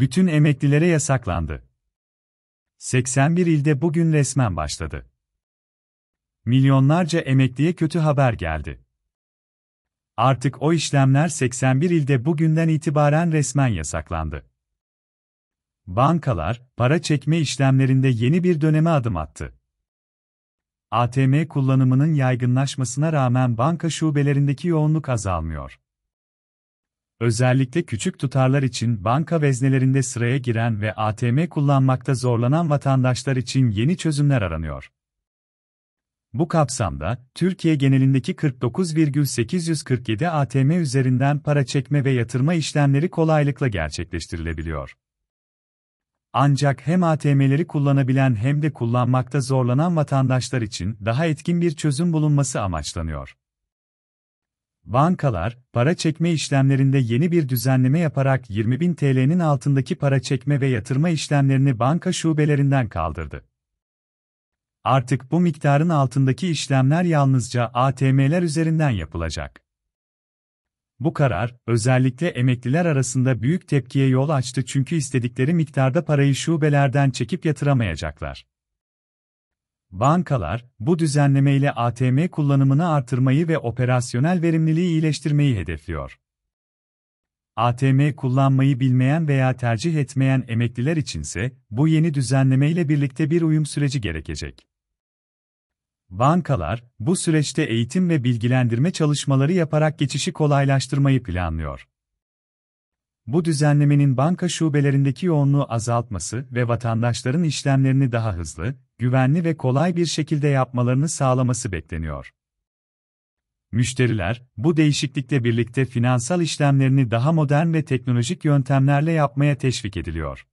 Bütün emeklilere yasaklandı. 81 ilde bugün resmen başladı. Milyonlarca emekliye kötü haber geldi. Artık o işlemler 81 ilde bugünden itibaren resmen yasaklandı. Bankalar, para çekme işlemlerinde yeni bir döneme adım attı. ATM kullanımının yaygınlaşmasına rağmen banka şubelerindeki yoğunluk azalmıyor. Özellikle küçük tutarlar için banka veznelerinde sıraya giren ve ATM kullanmakta zorlanan vatandaşlar için yeni çözümler aranıyor. Bu kapsamda, Türkiye genelindeki 49,847 ATM üzerinden para çekme ve yatırma işlemleri kolaylıkla gerçekleştirilebiliyor. Ancak hem ATM'leri kullanabilen hem de kullanmakta zorlanan vatandaşlar için daha etkin bir çözüm bulunması amaçlanıyor. Bankalar, para çekme işlemlerinde yeni bir düzenleme yaparak 20 bin TL'nin altındaki para çekme ve yatırma işlemlerini banka şubelerinden kaldırdı. Artık bu miktarın altındaki işlemler yalnızca ATM'ler üzerinden yapılacak. Bu karar, özellikle emekliler arasında büyük tepkiye yol açtı çünkü istedikleri miktarda parayı şubelerden çekip yatıramayacaklar. Bankalar, bu düzenlemeyle ATM kullanımını artırmayı ve operasyonel verimliliği iyileştirmeyi hedefliyor. ATM kullanmayı bilmeyen veya tercih etmeyen emekliler içinse, bu yeni düzenlemeyle birlikte bir uyum süreci gerekecek. Bankalar, bu süreçte eğitim ve bilgilendirme çalışmaları yaparak geçişi kolaylaştırmayı planlıyor. Bu düzenlemenin banka şubelerindeki yoğunluğu azaltması ve vatandaşların işlemlerini daha hızlı, güvenli ve kolay bir şekilde yapmalarını sağlaması bekleniyor. Müşteriler, bu değişiklikle birlikte finansal işlemlerini daha modern ve teknolojik yöntemlerle yapmaya teşvik ediliyor.